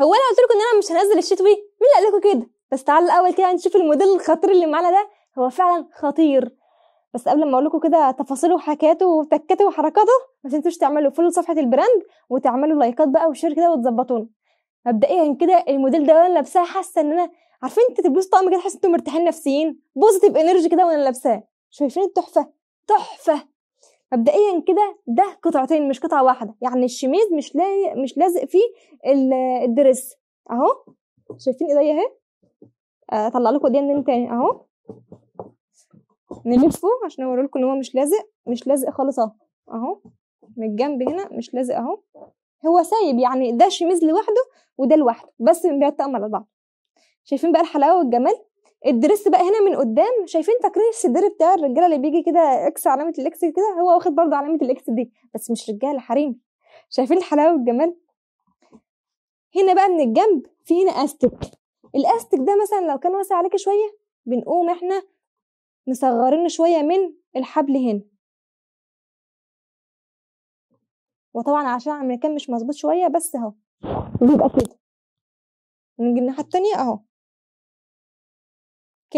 هو انا قلت لكم ان انا مش هنزل الشتوي مين اللي قال لكم كده بس تعال الاول كده نشوف الموديل الخطير اللي معانا ده هو فعلا خطير بس قبل ما اقول لكم كده تفاصيله وحكاته وتكاته وحركاته ما تنسوش تعملوا فولو لصفحه البراند وتعملوا لايكات بقى وشير كده وتظبطونا مبدئيا كده الموديل ده وانا لابساه حاسه ان انا عارفين انت تلبسوا طقم كده تحسوا انتم مرتاحين نفسيين بوزيتيف انرجي كده وانا لابساه شايفين التحفه تحفه مبدئيا كده ده قطعتين مش قطعه واحده يعني الشميز مش لاي... مش لازق فيه الدرس اهو شايفين ايديا اهي اطلع آه، لكم ايديا من تاني اهو نلفه عشان اوري لكم ان هو مش لازق مش لازق خالص اهو اهو من الجنب هنا مش لازق اهو هو سايب يعني ده شميز لوحده وده لوحده بس بيتقم على بعض شايفين بقى الحلاوه والجمال الدرس بقى هنا من قدام شايفين فاكرين الصدر بتاع الرجاله اللي بيجي كده اكس علامه الاكس كده هو واخد برضه علامه الاكس دي بس مش رجاله حريم شايفين الحلاوه والجمال هنا بقى من الجنب في هنا استك الاستك ده مثلا لو كان واسع عليك شويه بنقوم احنا مصغرين شويه من الحبل هنا وطبعا عشان المكان مش مظبوط شويه بس اهو بيبقى كده من الناحيه التانية اهو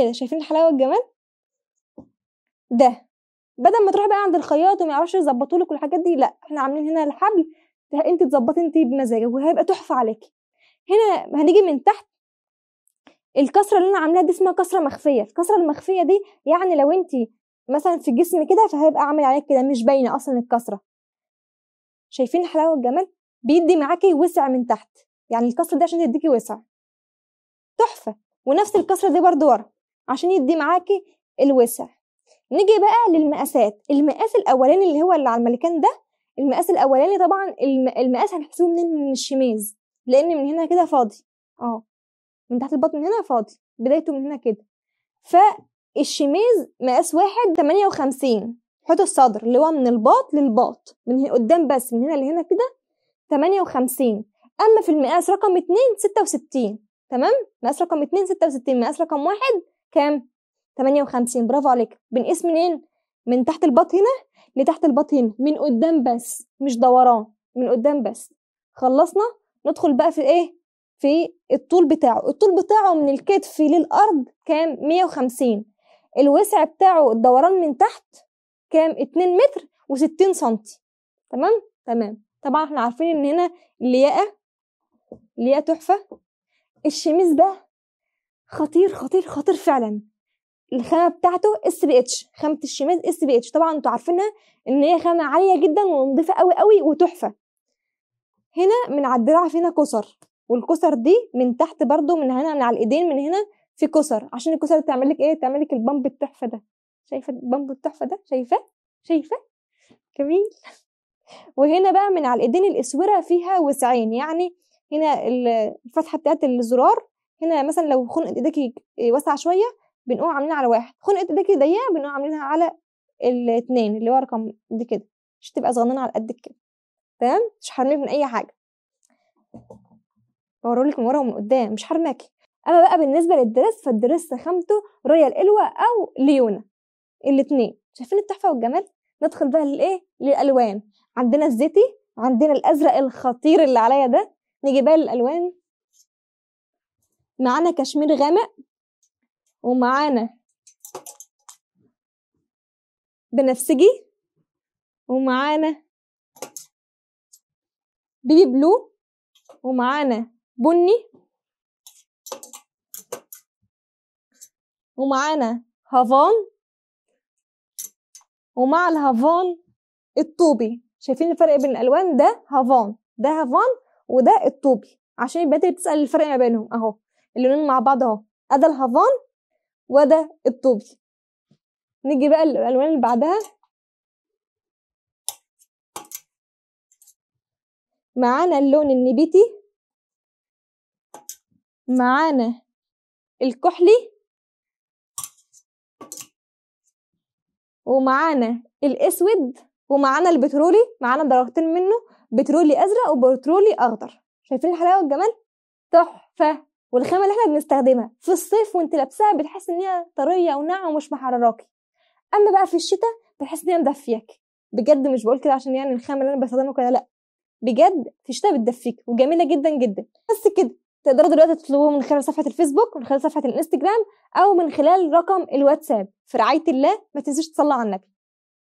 كده شايفين الحلاوه والجمال ده بدل ما تروح بقى عند الخياط وما يعرفش يظبطوا لك والحاجات دي لا احنا عاملين هنا الحبل انت تظبطي انت بمزاجك وهيبقى تحفه عليكي هنا هنيجي من تحت الكسره اللي انا عاملاها دي اسمها كسره مخفيه الكسره المخفيه دي يعني لو انت مثلا في الجسم كده فهيبقى عامل عليك كده مش باينه اصلا الكسره شايفين الحلاوه والجمال بيدي معاكي وسع من تحت يعني الكسره دي عشان تديكي وسع تحفه ونفس الكسره دي برده ورا عشان يدي معاكي الوسع نيجي بقى للمقاسات المقاس الاولاني اللي هو اللي على الملكان ده المقاس الاولاني طبعا المقاس هنحسبه منين من الشميز لان من هنا كده فاضي اه من تحت البطن هنا فاضي بدايته من هنا كده فالشميز مقاس واحد تمانية وخمسين حوض الصدر اللي هو من الباط للباط من هنا قدام بس من هنا لهنا كده تمانية وخمسين اما في المقاس رقم اتنين ستة وستين تمام مقاس رقم اتنين ستة وستين مقاس رقم واحد كام 58 برافو عليك بنقيس منين من تحت البط هنا لتحت البط هنا من قدام بس مش دوران من قدام بس خلصنا ندخل بقى في ايه في الطول بتاعه الطول بتاعه من الكتف للارض كام 150 الوسع بتاعه الدوران من تحت كام 2 متر و60 سنتي تمام تمام طبعا احنا عارفين ان هنا اللياقه اللياقه تحفه الشميس ده خطير خطير خطير فعلا الخامه بتاعته اس بي اتش خامه الشماز اس بي اتش طبعا انتوا عارفينها ان هي خامه عاليه جدا ونظيفه قوي قوي وتحفه هنا من على الدراع فينا كسر والكسر دي من تحت برده من هنا من على الايدين من هنا في كسر عشان الكسر تعمل لك ايه تعمل لك البامب التحفه ده شايفه البامب التحفه ده شايفاه شايفه جميل وهنا بقى من على الايدين الاسوره فيها وسعين يعني هنا الفتحه بتاعت الزرار هنا مثلا لو خنقه ايديكي آه، واسعه شويه بنقوم عاملينها على واحد خنقه ايديكي ضيقه بنقوم عاملينها على الاثنين اللي هو رقم دي كده مش تبقى صغننه على قد كده تمام مش هرميك من اي حاجه بوريلك من ورا ومن قدام مش هرماكي اما بقى بالنسبه للدرس فالدرس خامته رويال الوا او ليونا الاثنين شايفين التحفه والجمال ندخل بقى للايه للالوان عندنا الزيتي عندنا الازرق الخطير اللي عليا ده نيجي بقى للالوان معانا كشمير غامق ومعانا بنفسجي ومعانا بيبي بلو ومعانا بني ومعانا هافان ومع الهافان الطوبي شايفين الفرق بين الالوان ده هافان ده هافان وده الطوبي عشان يبقى بتسال الفرق ما بينهم اهو اللونين مع بعض اهو ادا الهافان وده الطوبي نيجي بقى الالوان اللي بعدها معانا اللون النبيتي معانا الكحلي ومعانا الاسود ومعانا البترولي معانا درجتين منه بترولي ازرق وبترولي اخضر شايفين الحلاوه والجمال تحفه والخامه اللي احنا بنستخدمها في الصيف وانت لابساها بتحس ان هي طريه وناعمه ومش محرراكي اما بقى في الشتاء بتحس ان هي مدفيك بجد مش بقول كده عشان يعني الخامه اللي انا بستخدمها كده لا بجد في الشتاء بتدفيك وجميله جدا جدا بس كده تقدروا دلوقتي تطلبوه من خلال صفحه الفيسبوك من خلال صفحه الانستجرام او من خلال رقم الواتساب في رعايه الله ما تنسوش تصلوا على النبي